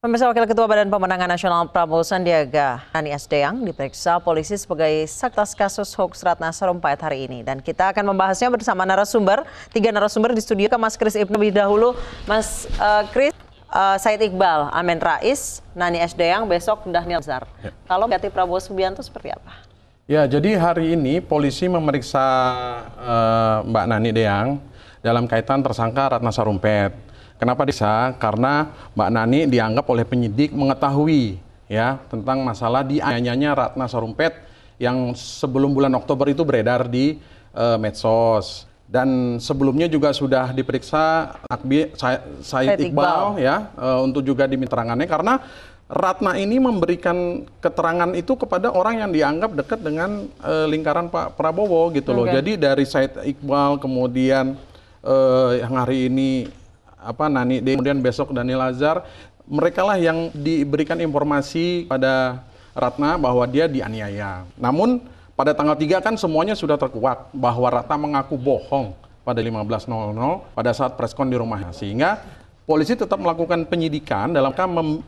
Pemirsa Wakil Ketua Badan Pemenangan Nasional Prabowo Sandiaga Nani Sdeyang diperiksa polisi sebagai saktas kasus hoax Ratna Sarumpait hari ini. Dan kita akan membahasnya bersama narasumber, tiga narasumber di studio ke Mas Kris Ibnu lebih dahulu. Mas eh, Kris, uh, Said Iqbal, Amin Rais, Nani Sdeyang, besok Dahnil Zar. Ya. Kalau ganti Prabowo Subianto seperti apa? Ya, jadi hari ini polisi memeriksa uh, Mbak Nani Deyang dalam kaitan tersangka Ratna Sarumpait Kenapa bisa? Karena Mbak Nani dianggap oleh penyidik mengetahui ya tentang masalah di dianyanya Ratna Sarumpet yang sebelum bulan Oktober itu beredar di uh, medsos dan sebelumnya juga sudah diperiksa Akbi Said Iqbal, ya uh, untuk juga dimiterangannya karena Ratna ini memberikan keterangan itu kepada orang yang dianggap dekat dengan uh, lingkaran Pak Prabowo gitu loh. Okay. Jadi dari Said Iqbal kemudian uh, yang hari ini apa Nani D, kemudian besok Daniel Azhar, mereka lah yang diberikan informasi pada Ratna bahwa dia dianiaya. Namun pada tanggal 3 kan semuanya sudah terkuat bahwa Ratna mengaku bohong pada 15.00 pada saat preskon di rumahnya. Sehingga polisi tetap melakukan penyidikan dalam kam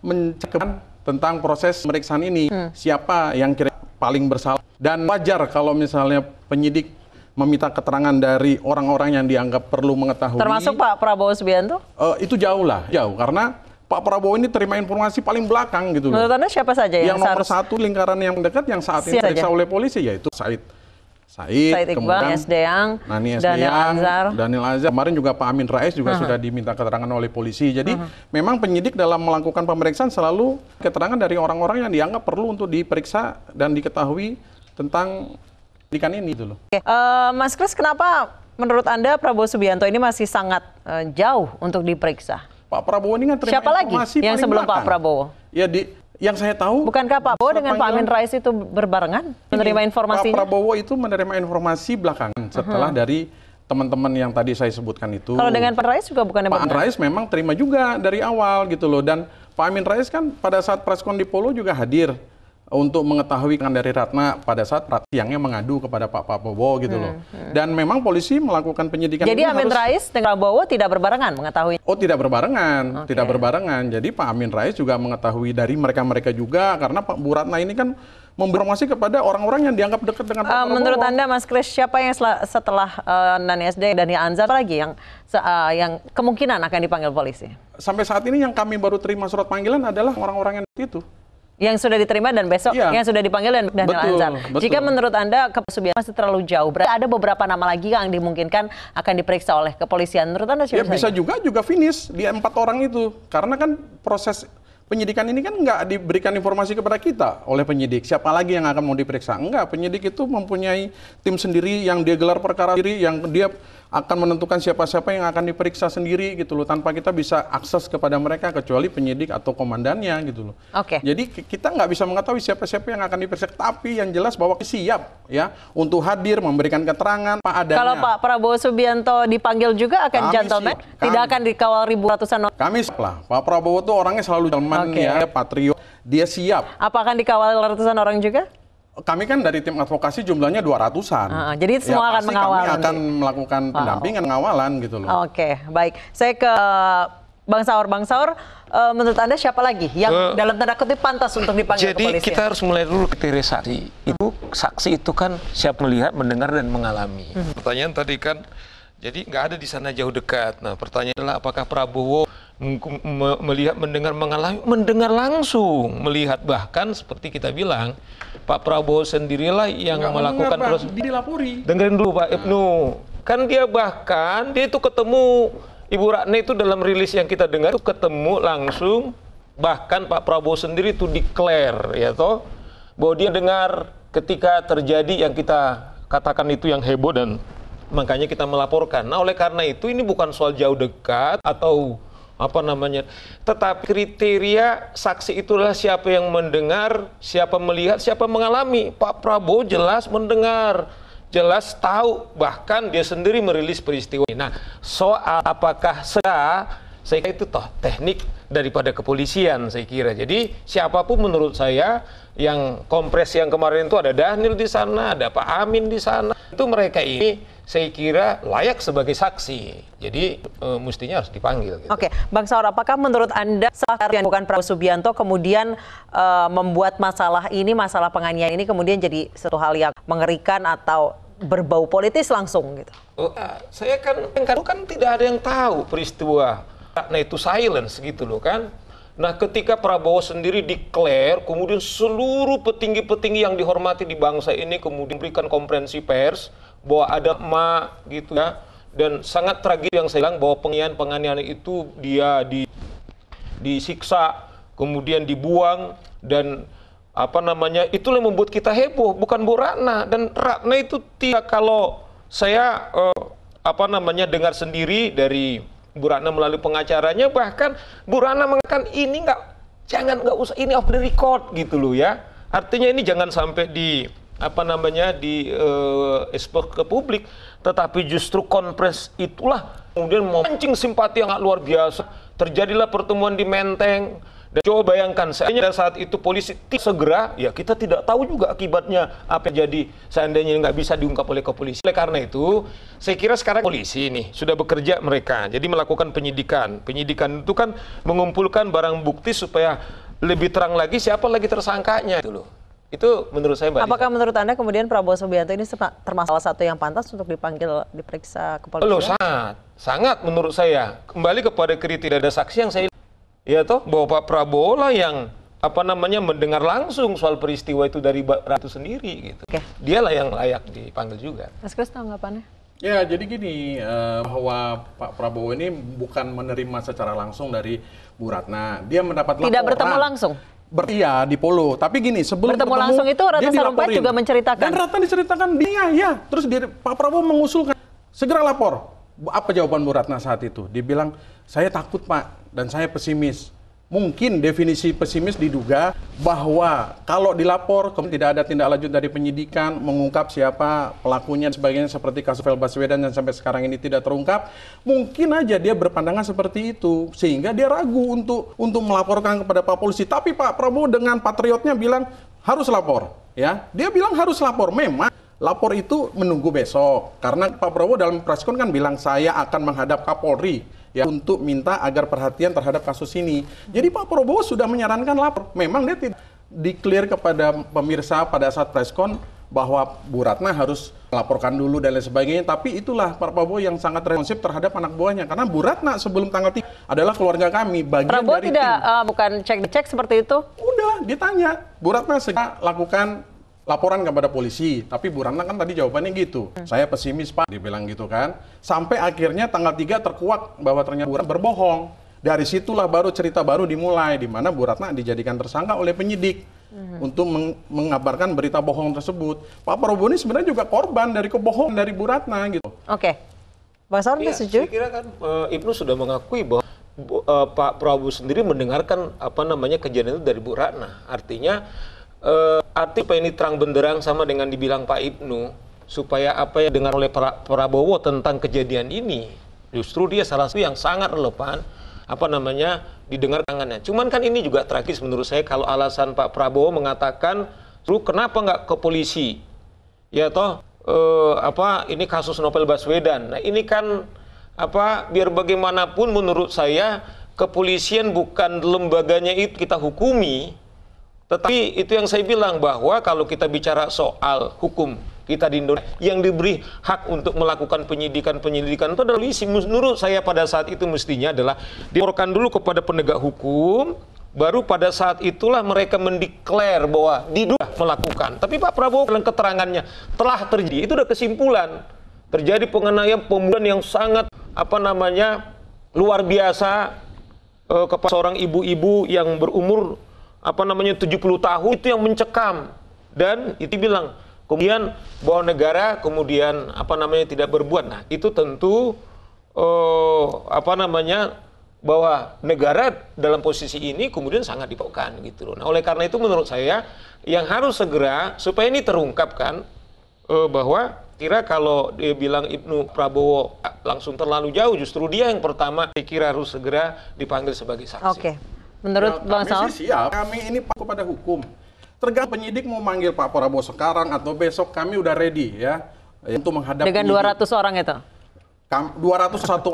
mencegah tentang proses pemeriksaan ini. Hmm. Siapa yang kira paling bersalah dan wajar kalau misalnya penyidik meminta keterangan dari orang-orang yang dianggap perlu mengetahui. Termasuk Pak Prabowo Subianto? Uh, itu jauh lah, jauh karena Pak Prabowo ini terima informasi paling belakang gitu. Menurut Anda siapa saja yang, yang nomor satu lingkaran yang dekat yang saat ini diperiksa oleh polisi yaitu Said Said, Said Iqbal, kemudian Esdeang, Nani Sdeang, Daniel Azhar. Daniel Azhar. Kemarin juga Pak Amin Rais juga uh -huh. sudah diminta keterangan oleh polisi. Jadi uh -huh. memang penyidik dalam melakukan pemeriksaan selalu keterangan dari orang-orang yang dianggap perlu untuk diperiksa dan diketahui tentang pendidikan ini dulu. Gitu Oke. Uh, Mas Kris, kenapa menurut Anda Prabowo Subianto ini masih sangat uh, jauh untuk diperiksa? Pak Prabowo ini kan terima Siapa lagi yang sebelum belakang. Pak Prabowo? Ya di yang saya tahu Bukankah Pak Prabowo dengan Pak Amin Rais itu berbarengan menerima informasi? Pak Prabowo itu menerima informasi belakangan setelah uh mm-hmm. -huh. dari teman-teman yang tadi saya sebutkan itu. Kalau dengan Pak Rais juga bukan Pak Amin Rais memang terima juga dari awal gitu loh dan Pak Amin Rais kan pada saat preskon di Polo juga hadir untuk mengetahui kan dari Ratna pada saat siangnya mengadu kepada Pak Prabowo gitu loh. Hmm, hmm. Dan memang polisi melakukan penyidikan. Jadi Amin harus... Rais dengan Prabowo tidak berbarengan mengetahui? Oh tidak berbarengan, okay. tidak berbarengan. Jadi Pak Amin Rais juga mengetahui dari mereka-mereka juga karena Pak Bu Ratna ini kan membermasi kepada orang-orang yang dianggap dekat dengan Pak uh, Menurut Anda Mas Kris, siapa yang setelah uh, Nani SD dan Anzar lagi yang uh, yang kemungkinan akan dipanggil polisi? Sampai saat ini yang kami baru terima surat panggilan adalah orang-orang yang itu yang sudah diterima dan besok ya. yang sudah dipanggil dan Daniel betul, Anzar. Betul. Jika menurut Anda kepesubian masih terlalu jauh, berarti ada beberapa nama lagi yang dimungkinkan akan diperiksa oleh kepolisian. Menurut Anda siapa? Ya, bisa juga juga finish di empat orang itu. Karena kan proses penyidikan ini kan nggak diberikan informasi kepada kita oleh penyidik. Siapa lagi yang akan mau diperiksa? Enggak, penyidik itu mempunyai tim sendiri yang dia gelar perkara sendiri, yang dia akan menentukan siapa-siapa yang akan diperiksa sendiri gitu loh tanpa kita bisa akses kepada mereka kecuali penyidik atau komandannya gitu loh. Oke. Okay. Jadi kita nggak bisa mengetahui siapa-siapa yang akan diperiksa tapi yang jelas bahwa siap ya untuk hadir memberikan keterangan Pak adanya. Kalau Pak Prabowo Subianto dipanggil juga akan kami gentleman, tidak akan dikawal ribu ratusan orang. Kami siap lah. Pak Prabowo tuh orangnya selalu gentleman okay. ya, patriot. Dia siap. Apa akan dikawal ratusan orang juga? kami kan dari tim advokasi jumlahnya 200-an. Uh, ah, ah, jadi ya, semua ya, akan mengawal. Kami akan melakukan pendampingan, wow. gitu loh. Oke, okay, baik. Saya ke Bang Saur. Bang Saur, uh, menurut Anda siapa lagi yang uh, dalam tanda kutip pantas untuk dipanggil Jadi kita harus mulai dulu ke saksi. Itu saksi itu kan siap melihat, mendengar, dan mengalami. -huh. Hmm. Pertanyaan tadi kan, jadi nggak ada di sana jauh dekat. Nah pertanyaan adalah apakah Prabowo melihat mendengar mengalami mendengar langsung melihat bahkan seperti kita bilang Pak Prabowo sendirilah yang Nggak melakukan proses dilapori dengerin dulu Pak Ibnu kan dia bahkan dia itu ketemu Ibu Ratna itu dalam rilis yang kita dengar itu ketemu langsung bahkan Pak Prabowo sendiri itu declare ya toh bahwa dia dengar ketika terjadi yang kita katakan itu yang heboh dan makanya kita melaporkan. Nah oleh karena itu ini bukan soal jauh dekat atau apa namanya. Tetapi kriteria saksi itulah siapa yang mendengar, siapa melihat, siapa mengalami. Pak Prabowo jelas mendengar, jelas tahu, bahkan dia sendiri merilis peristiwa. ini Nah, soal apakah saya, saya itu toh teknik daripada kepolisian saya kira. Jadi siapapun menurut saya yang kompres yang kemarin itu ada Daniel di sana, ada Pak Amin di sana. Itu mereka ini saya kira layak sebagai saksi. Jadi e, mestinya harus dipanggil. Gitu. Oke, Bang Saur, apakah menurut Anda salah yang bukan Prabowo Subianto kemudian e, membuat masalah ini, masalah penganiayaan ini kemudian jadi satu hal yang mengerikan atau berbau politis langsung gitu? Oh, ah, saya kan, kan, kan tidak ada yang tahu peristiwa nah itu silence gitu loh kan. Nah ketika Prabowo sendiri declare, kemudian seluruh petinggi-petinggi yang dihormati di bangsa ini kemudian berikan komprensi pers bahwa ada emak gitu ya. Dan sangat tragis yang saya bilang bahwa pengian penganiayaan itu dia di, disiksa, kemudian dibuang dan apa namanya itu yang membuat kita heboh bukan Bu Ratna dan Ratna itu tidak kalau saya eh, apa namanya dengar sendiri dari Bu Ratna melalui pengacaranya bahkan Bu Ratna mengatakan ini nggak jangan nggak usah ini off the record gitu loh ya. Artinya ini jangan sampai di apa namanya di uh, eh, ekspor ke publik, tetapi justru konpres itulah kemudian memancing simpati yang luar biasa. Terjadilah pertemuan di Menteng, dan coba bayangkan, seandainya saat itu polisi segera, ya kita tidak tahu juga akibatnya apa yang jadi seandainya nggak bisa diungkap oleh kepolisian. Oleh karena itu, saya kira sekarang polisi ini sudah bekerja mereka, jadi melakukan penyidikan. Penyidikan itu kan mengumpulkan barang bukti supaya lebih terang lagi siapa lagi tersangkanya itu loh. Itu menurut saya Mbak Apakah Lisa. menurut Anda kemudian Prabowo Subianto ini termasuk salah satu yang pantas untuk dipanggil diperiksa kepolisian? Loh, sangat. Sangat menurut saya. Kembali kepada kriteria ada saksi yang saya ya toh bahwa Pak Prabowo lah yang apa namanya mendengar langsung soal peristiwa itu dari Ratu sendiri gitu. Okay. Dialah yang layak dipanggil juga. Mas Chris tanggapannya? Ya, jadi gini uh, bahwa Pak Prabowo ini bukan menerima secara langsung dari Bu Ratna. Dia mendapat laporan. Tidak bertemu langsung. Ber iya di Polo. Tapi gini, sebelum bertemu, bertemu langsung itu Ratna Sarumpait juga menceritakan. Dan Ratna diceritakan dia ya, iya. terus dia, Pak Prabowo mengusulkan segera lapor apa jawaban Bu Ratna saat itu? Dibilang, saya takut Pak, dan saya pesimis. Mungkin definisi pesimis diduga bahwa kalau dilapor kemudian tidak ada tindak lanjut dari penyidikan mengungkap siapa pelakunya dan sebagainya seperti kasus Vel Baswedan yang sampai sekarang ini tidak terungkap, mungkin aja dia berpandangan seperti itu sehingga dia ragu untuk untuk melaporkan kepada Pak Polisi. Tapi Pak Prabowo dengan patriotnya bilang harus lapor, ya. Dia bilang harus lapor memang lapor itu menunggu besok karena Pak Prabowo dalam preskon kan bilang saya akan menghadap Kapolri ya untuk minta agar perhatian terhadap kasus ini. Jadi Pak Prabowo sudah menyarankan lapor. Memang dia tidak diklir kepada pemirsa pada saat preskon bahwa Bu Ratna harus laporkan dulu dan lain sebagainya. Tapi itulah Pak Prabowo yang sangat responsif terhadap anak buahnya. Karena Bu Ratna sebelum tanggal tiga adalah keluarga kami. Bagian Prabowo dari tidak, tim. Uh, bukan cek-cek seperti itu? Udah, ditanya. Bu Ratna segera lakukan laporan kepada polisi. Tapi Bu Ratna kan tadi jawabannya gitu. Hmm. Saya pesimis Pak, dibilang gitu kan. Sampai akhirnya tanggal 3 terkuat bahwa ternyata Bu Ratna berbohong. Dari situlah baru cerita baru dimulai, di mana Bu Ratna dijadikan tersangka oleh penyidik hmm. untuk meng mengabarkan berita bohong tersebut. Pak Prabowo ini sebenarnya juga korban dari kebohongan dari Bu Ratna gitu. Oke. Okay. Bang Saur, ya, Saya kira kan uh, Ibnu sudah mengakui bahwa uh, Pak Prabowo sendiri mendengarkan apa namanya kejadian itu dari Bu Ratna. Artinya uh, arti Pak ini terang benderang sama dengan dibilang Pak Ibnu supaya apa yang dengar oleh pra Prabowo tentang kejadian ini justru dia salah satu yang sangat relevan apa namanya didengar tangannya. Cuman kan ini juga tragis menurut saya kalau alasan Pak Prabowo mengatakan, "Lu kenapa nggak ke polisi?" Ya toh eh, apa ini kasus Novel Baswedan. Nah, ini kan apa biar bagaimanapun menurut saya kepolisian bukan lembaganya itu kita hukumi, tetapi itu yang saya bilang bahwa kalau kita bicara soal hukum kita di Indonesia yang diberi hak untuk melakukan penyidikan-penyidikan itu adalah polisi. Menurut saya pada saat itu mestinya adalah diorkan dulu kepada penegak hukum, baru pada saat itulah mereka mendeklar bahwa diduga melakukan. Tapi Pak Prabowo dalam keterangannya telah terjadi, itu udah kesimpulan. Terjadi pengenaian pembunuhan yang sangat apa namanya luar biasa eh, kepada seorang ibu-ibu yang berumur apa namanya 70 tahun itu yang mencekam dan itu bilang kemudian bahwa negara kemudian apa namanya tidak berbuat. Nah, itu tentu eh, apa namanya bahwa negara dalam posisi ini kemudian sangat dipakai gitu loh. Nah, oleh karena itu menurut saya yang harus segera supaya ini terungkapkan eh, bahwa kira kalau dia bilang Ibnu Prabowo eh, langsung terlalu jauh, justru dia yang pertama saya kira harus segera dipanggil sebagai saksi. Okay. Menurut ya, Bang Saur? siap. Kami ini paku pada hukum. Tergantung penyidik mau manggil Pak Prabowo sekarang atau besok kami udah ready ya untuk menghadapi dengan dua ratus orang itu. 201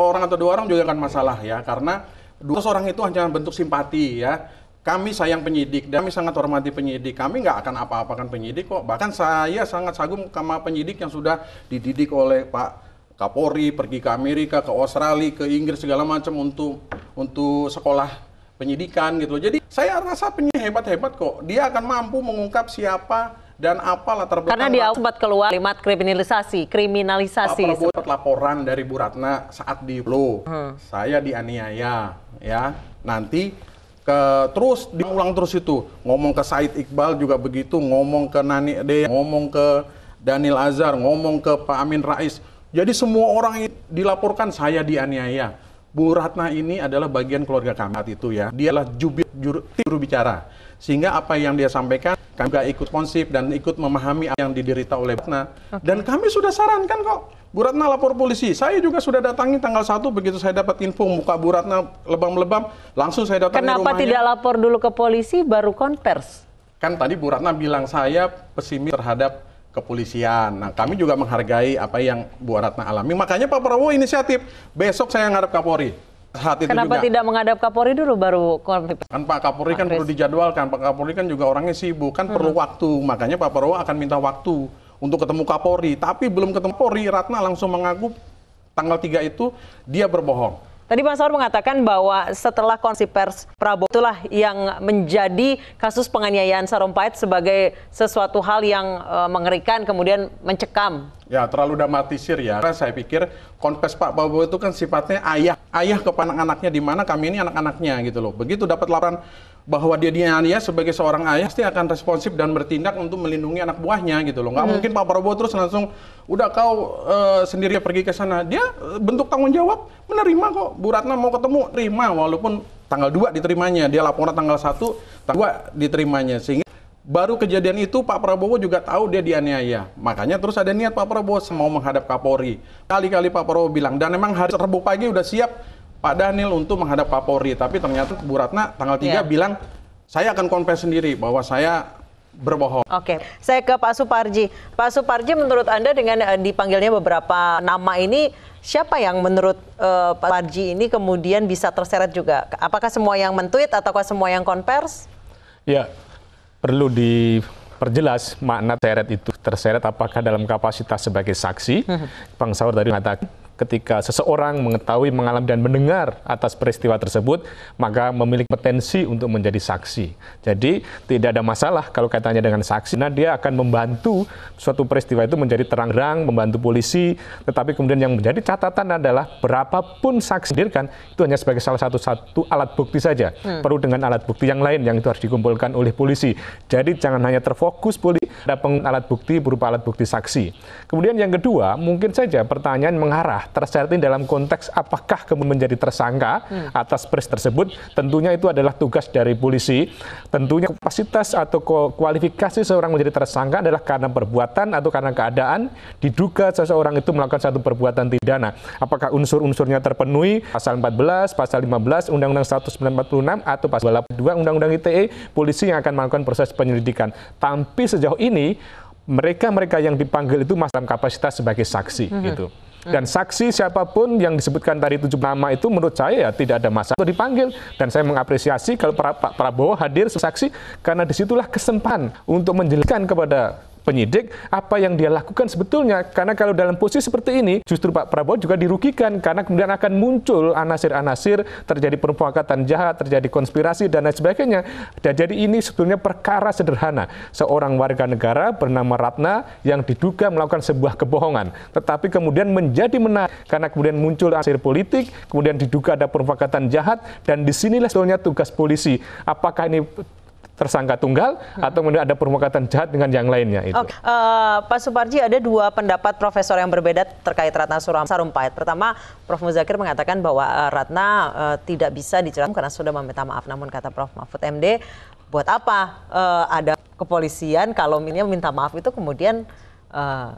orang atau dua orang juga kan masalah ya karena 200 orang itu hanya bentuk simpati ya kami sayang penyidik, kami sangat hormati penyidik, kami nggak akan apa-apakan penyidik kok. Bahkan saya sangat sagum sama penyidik yang sudah dididik oleh Pak Kapolri, pergi ke Amerika, ke Australia, ke Inggris segala macam untuk untuk sekolah penyidikan gitu. Jadi saya rasa penyidik hebat-hebat kok. Dia akan mampu mengungkap siapa dan apa latar belakang. Karena dia sempat keluar kalimat kriminalisasi, kriminalisasi. Pak Prabowo laporan dari Bu Ratna saat di Lo. Hmm. Saya dianiaya ya. Nanti ke terus diulang terus itu ngomong ke Said Iqbal juga begitu ngomong ke Nani De ngomong ke Daniel Azhar ngomong ke Pak Amin Rais jadi semua orang dilaporkan saya dianiaya Bu Ratna ini adalah bagian keluarga kami saat itu ya. Dia adalah jubir, juru, juru bicara. Sehingga apa yang dia sampaikan, kami gak ikut konsep dan ikut memahami apa yang diderita oleh Ratna. Okay. Dan kami sudah sarankan kok, Bu Ratna lapor polisi. Saya juga sudah datangi tanggal 1 begitu saya dapat info muka Bu Ratna lebam-lebam, langsung saya datangi Kenapa rumahnya. tidak lapor dulu ke polisi baru konvers? Kan tadi Bu Ratna bilang saya pesimis terhadap kepolisian. Nah, kami juga menghargai apa yang Bu Ratna alami. Makanya Pak Prabowo inisiatif, besok saya ngadap Kapolri. Saat itu Kenapa juga. tidak menghadap Kapolri dulu baru konflik? Kan Pak Kapolri kan perlu dijadwalkan, Pak Kapolri kan juga orangnya sibuk, kan hmm. perlu waktu. Makanya Pak Prabowo akan minta waktu untuk ketemu Kapolri. Tapi belum ketemu Kapolri, Ratna langsung mengaku tanggal 3 itu dia berbohong Tadi Mas Saur mengatakan bahwa setelah konsi pers Prabowo itulah yang menjadi kasus penganiayaan Sarumpait sebagai sesuatu hal yang e, mengerikan kemudian mencekam. Ya, terlalu dramatisir ya. saya pikir konfes Pak Prabowo itu kan sifatnya ayah, ayah kepada anak-anaknya di mana kami ini anak-anaknya gitu loh. Begitu dapat laporan bahwa dia dianiaya sebagai seorang ayah pasti akan responsif dan bertindak untuk melindungi anak buahnya gitu loh. Nggak hmm. mungkin Pak Prabowo terus langsung udah kau uh, sendiri pergi ke sana. Dia eh, bentuk tanggung jawab menerima kok. Bu Ratna mau ketemu terima walaupun tanggal 2 diterimanya. Dia laporan tanggal satu tanggal 2 diterimanya sehingga Baru kejadian itu Pak Prabowo juga tahu dia dianiaya. Makanya terus ada niat Pak Prabowo mau menghadap Kapolri. Kali-kali Pak Prabowo bilang, dan memang hari Rabu pagi udah siap Pak Daniel untuk menghadap Kapolri, tapi ternyata Bu Ratna tanggal 3 yeah. bilang saya akan konfes sendiri bahwa saya berbohong. Oke, okay. saya ke Pak Suparji. Pak Suparji, menurut Anda dengan eh, dipanggilnya beberapa nama ini, siapa yang menurut uh, Pak Suparji ini kemudian bisa terseret juga? Apakah semua yang mentweet ataukah semua yang konvers? Ya, perlu diperjelas makna terseret itu. Terseret apakah dalam kapasitas sebagai saksi? Hmm. Bang Saur tadi mengatakan ketika seseorang mengetahui, mengalami, dan mendengar atas peristiwa tersebut, maka memiliki potensi untuk menjadi saksi. Jadi tidak ada masalah kalau kaitannya dengan saksi. Nah dia akan membantu suatu peristiwa itu menjadi terang-terang, membantu polisi. Tetapi kemudian yang menjadi catatan adalah berapapun saksi kan itu hanya sebagai salah satu satu alat bukti saja. Hmm. Perlu dengan alat bukti yang lain yang itu harus dikumpulkan oleh polisi. Jadi jangan hanya terfokus polisi ada alat bukti berupa alat bukti saksi. Kemudian yang kedua, mungkin saja pertanyaan mengarah tercatat dalam konteks apakah kemudian menjadi tersangka hmm. atas pres tersebut, tentunya itu adalah tugas dari polisi. Tentunya kapasitas atau kualifikasi seorang menjadi tersangka adalah karena perbuatan atau karena keadaan diduga seseorang itu melakukan satu perbuatan pidana. Apakah unsur-unsurnya terpenuhi pasal 14, pasal 15, Undang-Undang 1946 atau pasal 22 Undang-Undang ITE, polisi yang akan melakukan proses penyelidikan. Tapi sejauh ini mereka-mereka yang dipanggil itu masih dalam kapasitas sebagai saksi mm -hmm. gitu. Dan saksi siapapun yang disebutkan tadi tujuh nama itu menurut saya ya tidak ada masalah untuk dipanggil. Dan saya mengapresiasi kalau Pak Prabowo hadir saksi karena disitulah kesempatan untuk menjelaskan kepada penyidik apa yang dia lakukan sebetulnya karena kalau dalam posisi seperti ini justru Pak Prabowo juga dirugikan karena kemudian akan muncul anasir-anasir terjadi permuakatan jahat terjadi konspirasi dan lain sebagainya dan jadi ini sebetulnya perkara sederhana seorang warga negara bernama Ratna yang diduga melakukan sebuah kebohongan tetapi kemudian menjadi menarik karena kemudian muncul anasir politik kemudian diduga ada permuakatan jahat dan disinilah sebetulnya tugas polisi apakah ini tersangka tunggal hmm. atau kemudian ada permukaan jahat dengan yang lainnya itu. Okay. Uh, eh, Pak Suparji ada dua pendapat profesor yang berbeda terkait Ratna Sarumpait. Pertama, Prof Muzakir mengatakan bahwa eh, Ratna uh, tidak bisa dicerah karena sudah meminta maaf. Namun kata Prof Mahfud MD, buat apa uh, ada kepolisian kalau minta maaf itu kemudian uh,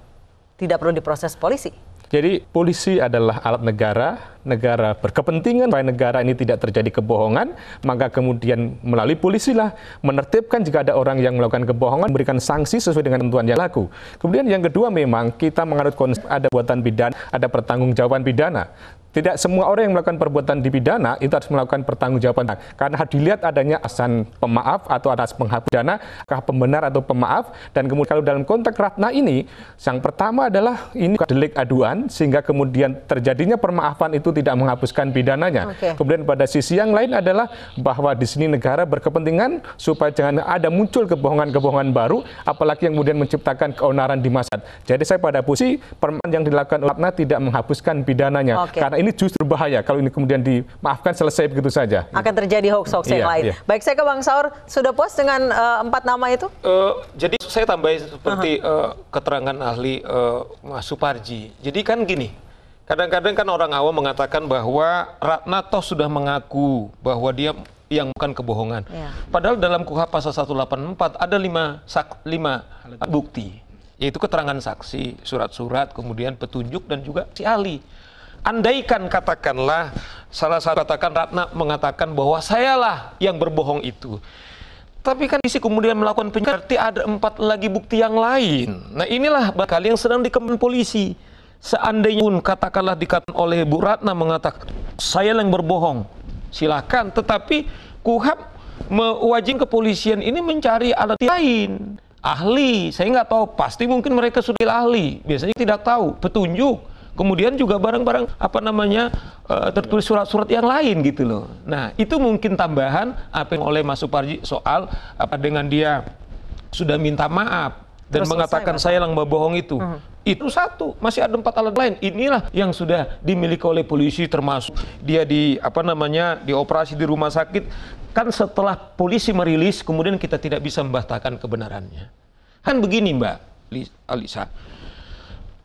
tidak perlu diproses polisi? Jadi polisi adalah alat negara, negara berkepentingan supaya negara ini tidak terjadi kebohongan, maka kemudian melalui polisilah menertibkan jika ada orang yang melakukan kebohongan, memberikan sanksi sesuai dengan tentuan yang laku. Kemudian yang kedua memang kita menganut konsep ada buatan pidana, ada pertanggungjawaban pidana. Tidak semua orang yang melakukan perbuatan dipidana itu harus melakukan pertanggungjawaban. Karena dilihat adanya asan pemaaf atau atas penghapus dana, kah pembenar atau pemaaf. Dan kemudian kalau dalam konteks ratna ini, yang pertama adalah ini delik aduan sehingga kemudian terjadinya permaafan itu tidak menghapuskan pidananya. Okay. Kemudian pada sisi yang lain adalah bahwa di sini negara berkepentingan supaya jangan ada muncul kebohongan-kebohongan baru, apalagi yang kemudian menciptakan keonaran di masyarakat. Jadi saya pada posisi permaafan yang dilakukan ratna tidak menghapuskan pidananya. Okay. Karena ini ini justru bahaya kalau ini kemudian dimaafkan selesai begitu saja. Akan terjadi hoax hoax yang iya, lain. Iya. Baik saya ke Bang Saur, sudah puas dengan uh, empat nama itu? Uh, jadi saya tambahin seperti uh -huh. uh, keterangan ahli uh, Mas Suparji. Jadi kan gini, kadang-kadang kan orang awam mengatakan bahwa Ratna toh sudah mengaku bahwa dia yang bukan kebohongan. Iya. Padahal dalam KUHP pasal 184 ada lima, sak, lima bukti, yaitu keterangan saksi, surat-surat, kemudian petunjuk dan juga si ahli andaikan katakanlah salah satu katakan Ratna mengatakan bahwa sayalah yang berbohong itu. Tapi kan isi kemudian melakukan penyiksaan, berarti ada empat lagi bukti yang lain. Nah inilah bakal yang sedang dikembang polisi. Seandainya pun katakanlah dikatakan oleh Bu Ratna mengatakan, saya yang berbohong, silakan. Tetapi Kuhap mewajib kepolisian ini mencari alat lain. Ahli, saya nggak tahu, pasti mungkin mereka sudah ahli. Biasanya tidak tahu, petunjuk Kemudian juga barang-barang apa namanya uh, tertulis surat-surat yang lain gitu loh. Nah, itu mungkin tambahan apa yang oleh Mas Suparji soal apa dengan dia sudah minta maaf dan Terus mengatakan saya yang berbohong itu. Uh hmm. -huh. Itu satu, masih ada empat alat lain. Inilah yang sudah dimiliki oleh polisi termasuk dia di apa namanya dioperasi di rumah sakit. Kan setelah polisi merilis kemudian kita tidak bisa membatalkan kebenarannya. Kan begini Mbak Alisa.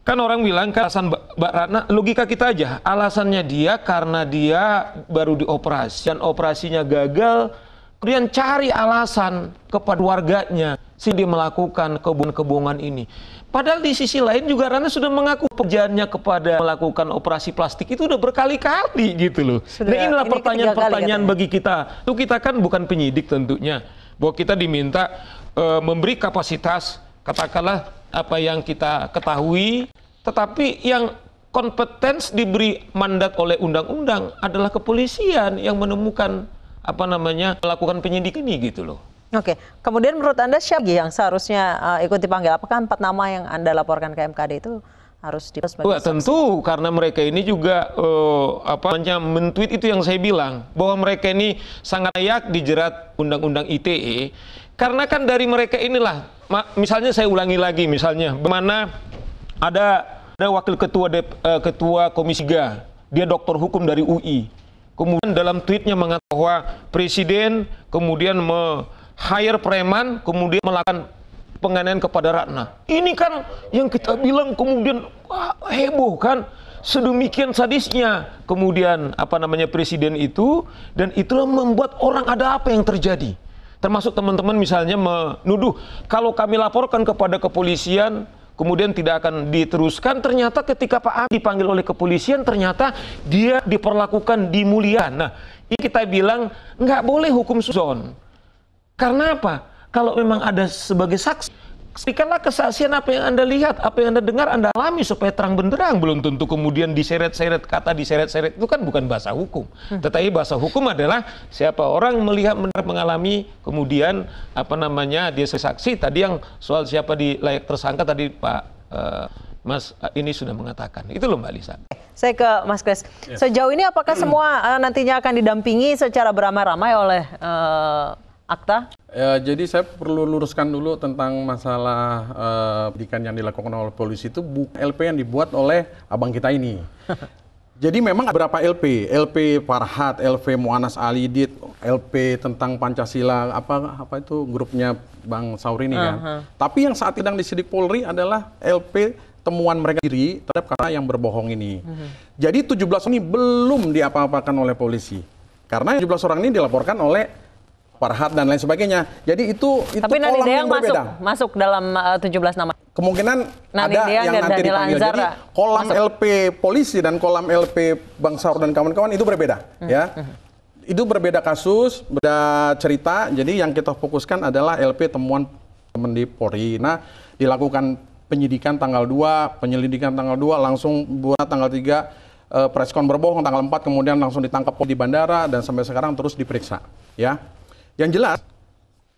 Kan orang bilang kan alasan Mbak Ratna, logika kita aja, alasannya dia karena dia baru dioperasi dan operasinya gagal, kemudian cari alasan kepada warganya si dia melakukan kebun-kebungan ini. Padahal di sisi lain juga Ratna sudah mengaku pekerjaannya kepada melakukan operasi plastik itu udah berkali-kali gitu loh. Nah, sudah, nah inilah pertanyaan-pertanyaan bagi kita. Tuh kita kan bukan penyidik tentunya, bahwa kita diminta uh, memberi kapasitas katakanlah apa yang kita ketahui, tetapi yang kompetens diberi mandat oleh undang-undang adalah kepolisian yang menemukan apa namanya melakukan penyidikan ini gitu loh. Oke, kemudian menurut anda siapa yang seharusnya uh, ikut dipanggil? Apakah empat nama yang anda laporkan ke MKD itu harus dipanggil? Wah, tentu karena mereka ini juga uh, apa namanya mentweet itu yang saya bilang bahwa mereka ini sangat layak dijerat undang-undang ITE karena kan dari mereka inilah misalnya saya ulangi lagi misalnya bagaimana ada ada wakil ketua Dep, uh, ketua Komisi ga dia doktor hukum dari UI kemudian dalam tweetnya mengatakan bahwa presiden kemudian me hire preman kemudian melakukan penganiayaan kepada Ratna. Ini kan yang kita bilang kemudian wah, heboh kan sedemikian sadisnya kemudian apa namanya presiden itu dan itulah membuat orang ada apa yang terjadi. Termasuk teman-teman misalnya menuduh kalau kami laporkan kepada kepolisian kemudian tidak akan diteruskan ternyata ketika Pak Abi dipanggil oleh kepolisian ternyata dia diperlakukan dimuliakan. Nah, ini kita bilang nggak boleh hukum suzon. Karena apa? Kalau memang ada sebagai saksi saksikanlah kesaksian apa yang Anda lihat, apa yang Anda dengar, Anda alami supaya terang benderang. Belum tentu kemudian diseret-seret, kata diseret-seret itu kan bukan bahasa hukum. Hmm. Tetapi bahasa hukum adalah siapa orang melihat, mendengar, mengalami, kemudian apa namanya dia sesaksi. Tadi yang soal siapa di layak tersangka tadi Pak uh, Mas eh, ini sudah mengatakan. Itu loh Mbak Lisa. Eh, saya ke Mas Kres. Ya. Sejauh ini apakah semua uh, nantinya akan didampingi secara beramai-ramai oleh uh, akta? Ya, jadi saya perlu luruskan dulu tentang masalah uh, pendidikan yang dilakukan oleh polisi itu bu LP yang dibuat oleh abang kita ini. jadi memang ada berapa LP, LP Farhat, LP Muanas Alidit, LP tentang Pancasila apa apa itu grupnya Bang Saur ini uh -huh. kan. Tapi yang saat sedang disidik Polri adalah LP temuan mereka diri terhadap kata yang berbohong ini. Uh mhm. -huh. Jadi 17 ini belum diapa-apakan oleh polisi. Karena 17 orang ini dilaporkan oleh Farhad dan lain sebagainya. Jadi itu itu Tapi kolam yang berbeda. masuk masuk dalam eh, uh, 17 nama. Kemungkinan Nani ada Deang yang dan nanti dipanggil. Anzara. Jadi kolam masuk. LP polisi dan kolam LP Bang Saur dan kawan-kawan itu berbeda hmm. ya. Hmm. Itu berbeda kasus, berbeda cerita. Jadi yang kita fokuskan adalah LP temuan teman di Polri. Nah, dilakukan penyidikan tanggal 2, penyelidikan tanggal 2, langsung buat tanggal 3 eh, preskon berbohong tanggal 4 kemudian langsung ditangkap di bandara dan sampai sekarang terus diperiksa ya yang jelas,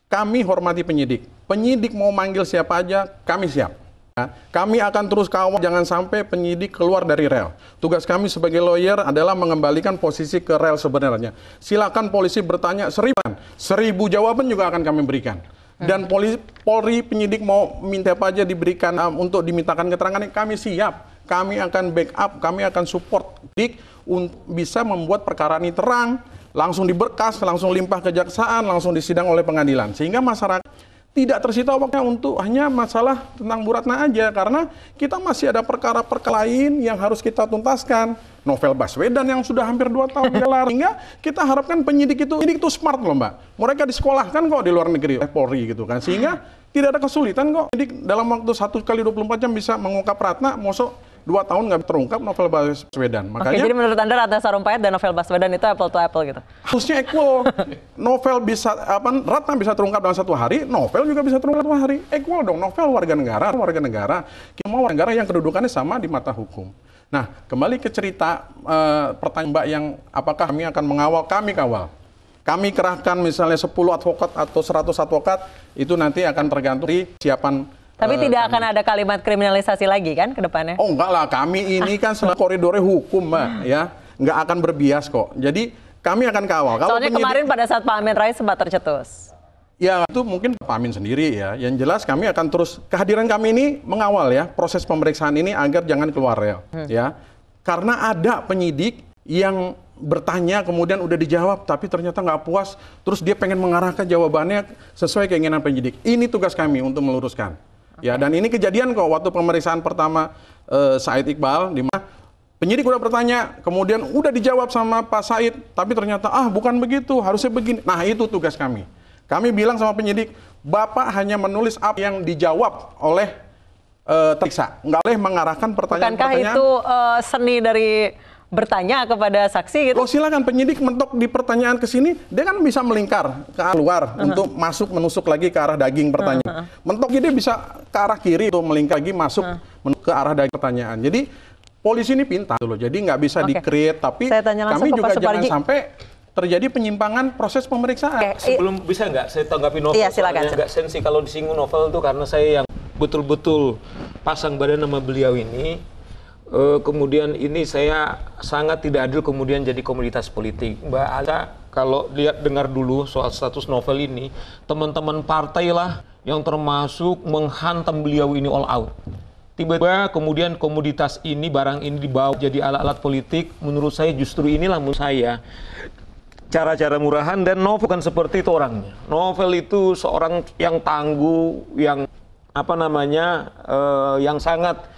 kami hormati penyidik. Penyidik mau manggil siapa aja, kami siap. Ya, kami akan terus kawal jangan sampai penyidik keluar dari rel. Tugas kami sebagai lawyer adalah mengembalikan posisi ke rel sebenarnya. Silakan polisi bertanya seriban, seribu jawaban juga akan kami berikan. Dan polisi, Polri penyidik mau minta apa aja diberikan um, untuk dimintakan keterangan kami siap. Kami akan backup, kami akan support penyidik untuk bisa membuat perkara ini terang, langsung diberkas, langsung limpah kejaksaan, langsung disidang oleh pengadilan. Sehingga masyarakat tidak tersita waktunya untuk hanya masalah tentang Bu Ratna aja karena kita masih ada perkara-perkara lain yang harus kita tuntaskan. Novel Baswedan yang sudah hampir 2 tahun gelar. Sehingga kita harapkan penyidik itu penyidik itu smart loh, Mbak. Mereka disekolahkan kok di luar negeri eh, Polri gitu kan. Sehingga tidak ada kesulitan kok penyidik dalam waktu satu kali 24 jam bisa mengungkap Ratna, mosok dua tahun nggak terungkap novel Baswedan. Makanya, Oke, jadi menurut Anda Ratna Sarumpait dan novel Baswedan itu apple to apple gitu? Harusnya equal. novel bisa, apa, Ratna bisa terungkap dalam satu hari, novel juga bisa terungkap dalam satu hari. Equal dong, novel warga negara, warga negara. Semua warga negara yang kedudukannya sama di mata hukum. Nah, kembali ke cerita uh, pertanyaan Mbak yang apakah kami akan mengawal, kami kawal kami kerahkan misalnya 10 advokat atau 100 advokat itu nanti akan tergantung di siapan tapi uh, tidak kami. akan ada kalimat kriminalisasi lagi kan ke depannya? Oh enggak lah, kami ini kan selalu koridornya hukum, Mbak, ya. Enggak akan berbias kok. Jadi kami akan kawal. Kalau Soalnya penyidik... kemarin pada saat Pak Amin Rais sempat tercetus. Ya itu mungkin Pak Amin sendiri ya. Yang jelas kami akan terus kehadiran kami ini mengawal ya proses pemeriksaan ini agar jangan keluar rel ya. hmm. ya. Karena ada penyidik yang bertanya kemudian udah dijawab tapi ternyata nggak puas terus dia pengen mengarahkan jawabannya sesuai keinginan penyidik ini tugas kami untuk meluruskan Ya, dan ini kejadian kok waktu pemeriksaan pertama eh, Said Iqbal di mana penyidik udah bertanya, kemudian udah dijawab sama Pak Said, tapi ternyata ah bukan begitu, harusnya begini. Nah, itu tugas kami. Kami bilang sama penyidik, Bapak hanya menulis apa yang dijawab oleh e, teriksa, nggak boleh mengarahkan pertanyaan-pertanyaan. Bukankah itu e, seni dari bertanya kepada saksi gitu. Loh silakan penyidik mentok di pertanyaan ke sini, dia kan bisa melingkar ke luar uh -huh. untuk masuk menusuk lagi ke arah daging pertanyaan. Uh -huh. Mentoknya dia bisa ke arah kiri untuk melingkar lagi masuk uh -huh. ke arah daging pertanyaan. Jadi polisi ini pintar loh. Jadi nggak bisa okay. di-create tapi kami juga jangan sampai terjadi penyimpangan proses pemeriksaan. Okay. Sebelum bisa nggak saya tanggapi novel? Iya, silakan. Nggak sensi kalau disinggung novel itu karena saya yang betul-betul pasang badan sama beliau ini uh, kemudian ini saya sangat tidak adil kemudian jadi komoditas politik. Mbak Alsa kalau lihat dengar dulu soal status novel ini, teman-teman partai lah yang termasuk menghantam beliau ini all out. Tiba-tiba kemudian komoditas ini, barang ini dibawa jadi alat-alat politik, menurut saya justru inilah menurut saya cara-cara murahan dan novel kan seperti itu orangnya. Novel itu seorang yang tangguh, yang apa namanya, uh, yang sangat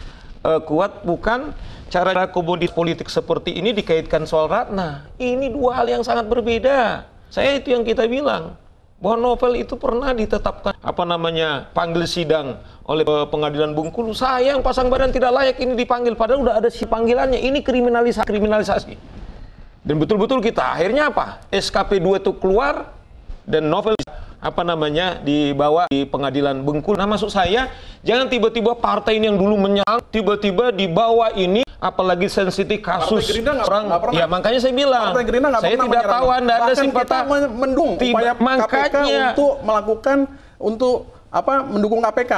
uh, kuat bukan cara komodis politik seperti ini dikaitkan soal Ratna. Ini dua hal yang sangat berbeda. Saya itu yang kita bilang bahwa novel itu pernah ditetapkan apa namanya panggil sidang oleh eh, pengadilan Bungkulu. Sayang pasang badan tidak layak ini dipanggil padahal udah ada si panggilannya. Ini kriminalisasi kriminalisasi. Dan betul-betul kita akhirnya apa? SKP 2 itu keluar dan novel apa namanya dibawa di pengadilan Bengkulu. Nah maksud saya jangan tiba-tiba partai ini yang dulu menyerang tiba-tiba dibawa ini apalagi sensitif kasus gak, orang ya makanya saya bilang saya tidak tahu anda ada simpati mendung upaya KPK makanya, untuk melakukan untuk apa mendukung KPK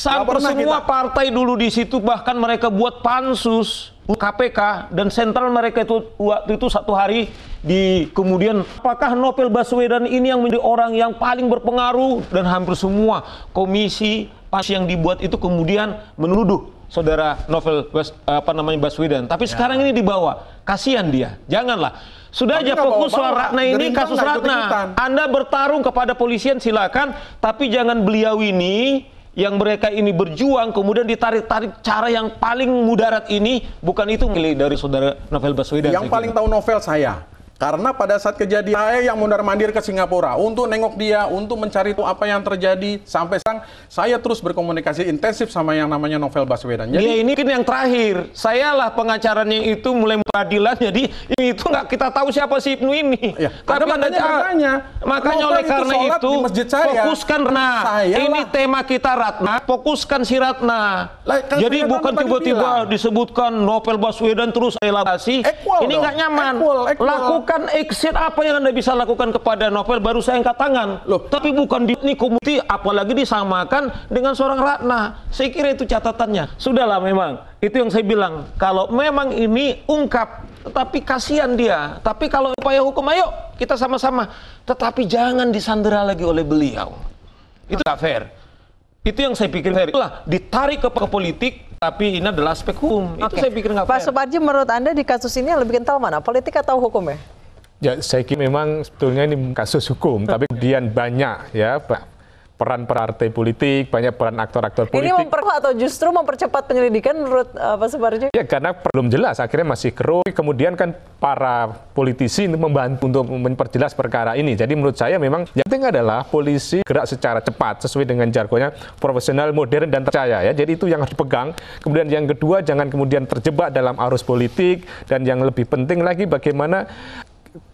Sampai semua kita. partai dulu di situ bahkan mereka buat pansus KPK dan sentral mereka itu waktu itu satu hari di kemudian apakah Novel Baswedan ini yang menjadi orang yang paling berpengaruh dan hampir semua komisi pas yang dibuat itu kemudian menuduh saudara Novel apa namanya Baswedan. Tapi ya. sekarang ini dibawa, kasihan dia. Janganlah. Sudah tapi aja fokus soal Ratna ini kasus Ratna. Anda bertarung kepada polisian silakan, tapi jangan beliau ini yang mereka ini berjuang kemudian ditarik-tarik cara yang paling mudarat ini bukan itu milik dari saudara Novel Baswedan yang paling kira. tahu novel saya karena pada saat kejadian saya e yang mundar mandir ke Singapura untuk nengok dia, untuk mencari itu apa yang terjadi sampai sang saya terus berkomunikasi intensif sama yang namanya Novel Baswedan. Jadi ya, ini kan yang terakhir. Sayalah pengacaranya itu mulai peradilan. Jadi ini itu nggak kita tahu siapa si Ibnu ini. Ya, Tapi ada makanya, makanya, ah, makanya oleh karena itu, itu di masjid saya, fokuskan Ratna. Ini tema kita Ratna, fokuskan si Ratna. Lai, kan Jadi bukan tiba-tiba disebutkan Novel Baswedan terus elaborasi. Ini nggak nyaman. Equal, equal. Lakukan lakukan exit apa yang Anda bisa lakukan kepada Novel baru saya angkat tangan. Loh. Tapi bukan di Nikomuti apalagi disamakan dengan seorang Ratna. Saya kira itu catatannya. Sudahlah memang. Itu yang saya bilang. Kalau memang ini ungkap tapi kasihan dia. Tapi kalau upaya hukum ayo kita sama-sama. Tetapi jangan disandera lagi oleh beliau. Itu tak fair. Itu yang saya pikir fair. Itulah ditarik ke, ke politik, tapi ini adalah aspek hukum. Itu saya pikir nggak fair. Pak Suparji, menurut Anda di kasus ini yang lebih kental mana? Politik atau hukum ya? Ya, saya kira memang sebetulnya ini kasus hukum, tapi kemudian banyak ya peran partai politik, banyak peran aktor-aktor politik. Ini memperkuat atau justru mempercepat penyelidikan menurut uh, Pak Suparji? Ya, karena belum jelas, akhirnya masih keruh. Kemudian kan para politisi membantu untuk memperjelas perkara ini. Jadi menurut saya memang yang penting adalah polisi gerak secara cepat sesuai dengan jargonnya profesional, modern dan percaya ya. Jadi itu yang harus dipegang. Kemudian yang kedua jangan kemudian terjebak dalam arus politik dan yang lebih penting lagi bagaimana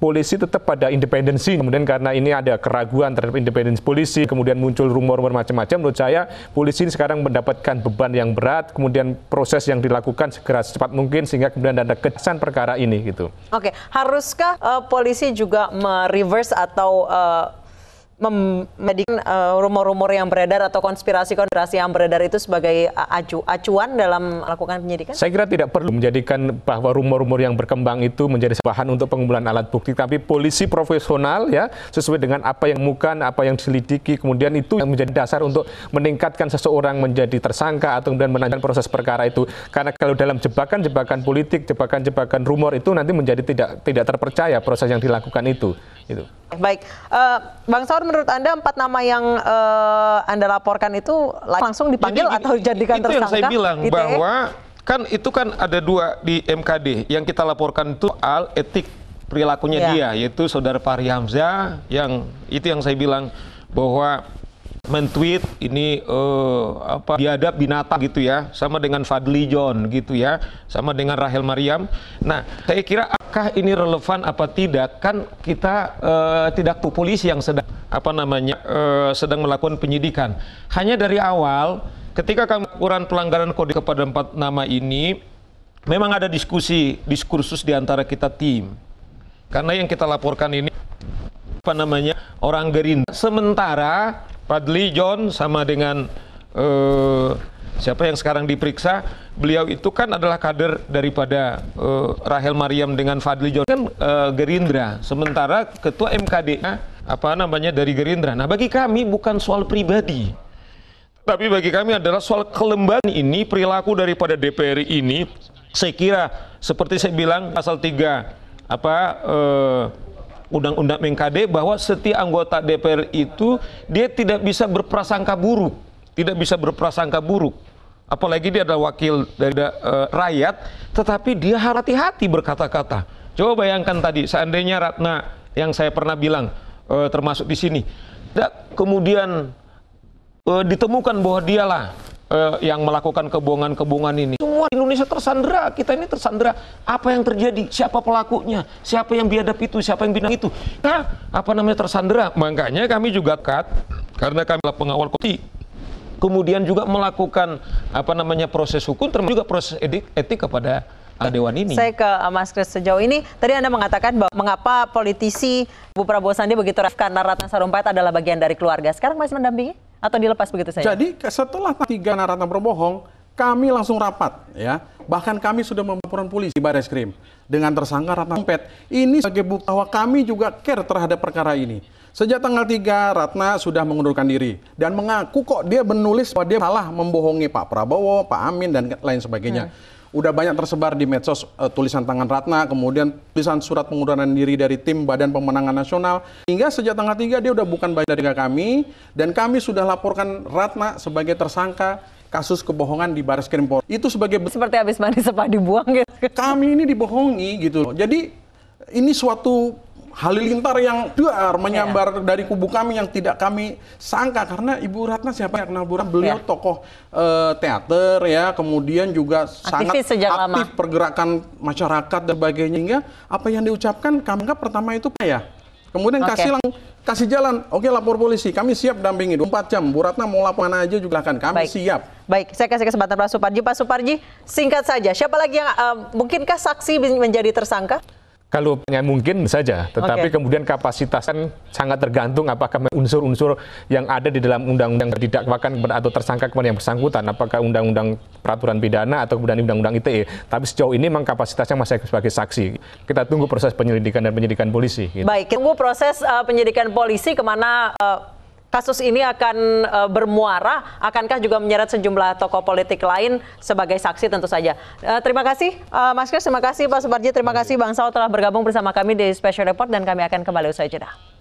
polisi tetap pada independensi. Kemudian karena ini ada keraguan terhadap independensi polisi, kemudian muncul rumor-rumor macam-macam. Menurut saya polisi ini sekarang mendapatkan beban yang berat, kemudian proses yang dilakukan segera secepat mungkin sehingga kemudian ada kesan perkara ini gitu. Oke, haruskah uh, polisi juga mereverse atau uh memedikan uh, rumor-rumor yang beredar atau konspirasi-konspirasi yang beredar itu sebagai eh, acu acuan dalam melakukan penyidikan? Saya kira tidak perlu menjadikan bahwa rumor-rumor yang berkembang itu menjadi bahan untuk pengumpulan alat bukti, tapi polisi profesional ya sesuai dengan apa yang mukan, apa yang diselidiki, kemudian itu yang menjadi dasar untuk meningkatkan seseorang menjadi tersangka atau kemudian menanyakan proses perkara itu. Karena kalau dalam jebakan-jebakan politik, jebakan-jebakan rumor itu nanti menjadi tidak tidak terpercaya proses yang dilakukan itu itu. Baik, uh, Bang Saur, menurut anda empat nama yang uh, anda laporkan itu langsung dipanggil Jadi, atau dijadikan tersangka? Itu yang saya bilang ITE? bahwa kan itu kan ada dua di MKD yang kita laporkan itu al etik perilakunya yeah. dia, yaitu saudara Fahri Hamzah yang itu yang saya bilang bahwa mentweet ini uh, apa diadap binatang gitu ya sama dengan Fadli John gitu ya sama dengan Rahel Mariam. Nah, saya kira apakah ini relevan apa tidak? Kan kita uh, tidak polisi yang sedang apa namanya uh, sedang melakukan penyidikan. Hanya dari awal ketika kami ukuran pelanggaran kode kepada empat nama ini, memang ada diskusi diskursus di antara kita tim. Karena yang kita laporkan ini apa namanya orang Gerindra. Sementara Padli John sama dengan uh, Siapa yang sekarang diperiksa, beliau itu kan adalah kader daripada uh, Rahel Mariam dengan Fadli Jor kan uh, Gerindra. Sementara ketua MKDA apa namanya dari Gerindra. Nah, bagi kami bukan soal pribadi. Tapi bagi kami adalah soal kelembagaan ini, perilaku daripada DPR ini saya kira seperti saya bilang pasal 3 apa eh, undang-undang MKD bahwa setiap anggota DPR itu dia tidak bisa berprasangka buruk tidak bisa berprasangka buruk. Apalagi dia adalah wakil dari uh, rakyat, tetapi dia hati-hati berkata-kata. Coba bayangkan tadi, seandainya Ratna yang saya pernah bilang uh, termasuk di sini, kemudian uh, ditemukan bahwa dialah uh, yang melakukan kebohongan-kebohongan ini. Semua Indonesia tersandera, kita ini tersandera. Apa yang terjadi? Siapa pelakunya? Siapa yang biadab itu? Siapa yang bina itu? Nah, apa namanya tersandera? Makanya kami juga kat karena kami adalah pengawal koti kemudian juga melakukan apa namanya proses hukum termasuk juga proses etik, etik kepada ah, Dewan ini. Saya ke ah, Mas Kris sejauh ini tadi Anda mengatakan bahwa mengapa politisi Bu Prabowo Sandi begitu karena Ratna Sarumpait adalah bagian dari keluarga. Sekarang masih mendampingi atau dilepas begitu saja? Jadi setelah tiga Ratna berbohong, kami langsung rapat ya. Bahkan kami sudah melaporkan polisi Baris Krim dengan tersangka Ratna Sarumpait. Ini sebagai bukti bahwa kami juga care terhadap perkara ini. Sejak tanggal 3, Ratna sudah mengundurkan diri dan mengaku kok dia menulis bahwa dia salah membohongi Pak Prabowo, Pak Amin, dan lain sebagainya. Hmm. Udah banyak tersebar di medsos uh, tulisan tangan Ratna, kemudian tulisan surat pengunduran diri dari tim Badan Pemenangan Nasional. Hingga sejak tanggal 3 dia udah bukan bagian dari kami, dan kami sudah laporkan Ratna sebagai tersangka kasus kebohongan di Baris Krim Polri. Itu sebagai seperti habis mandi sepah dibuang gitu. Kami ini dibohongi gitu. Jadi ini suatu Halilintar yang duar iya. menyambar yeah. dari kubu kami yang tidak kami sangka karena Ibu Ratna siapa yang kenal Bu Ratna? Beliau yeah. tokoh uh, teater ya, kemudian juga Aktivis sangat aktif lama. pergerakan masyarakat dan sebagainya hingga apa yang diucapkan kami enggak pertama itu ya. Kemudian okay. kasih lang kasih jalan, oke lapor polisi, kami siap dampingi 24 jam. Bu Ratna mau laporan aja juga akan kami Baik. siap. Baik, saya kasih kesempatan Pak Suparji. Pak Suparji, singkat saja, siapa lagi yang uh, mungkinkah saksi menjadi tersangka? kalau mungkin saja, tetapi okay. kemudian kapasitas kan sangat tergantung apakah unsur-unsur yang ada di dalam undang-undang didakwakan atau tersangka kepada yang bersangkutan, apakah undang-undang peraturan pidana atau kemudian undang-undang ITE. Tapi sejauh ini memang kapasitasnya masih sebagai saksi. Kita tunggu proses penyelidikan dan penyidikan polisi. Gitu. Baik, tunggu proses uh, penyidikan polisi kemana uh, kasus ini akan e, bermuara, akankah juga menyeret sejumlah tokoh politik lain sebagai saksi tentu saja. E, terima kasih e, Mas Kris, terima kasih Pak Subarji, terima kasih Bang Saud telah bergabung bersama kami di Special Report dan kami akan kembali usai jeda.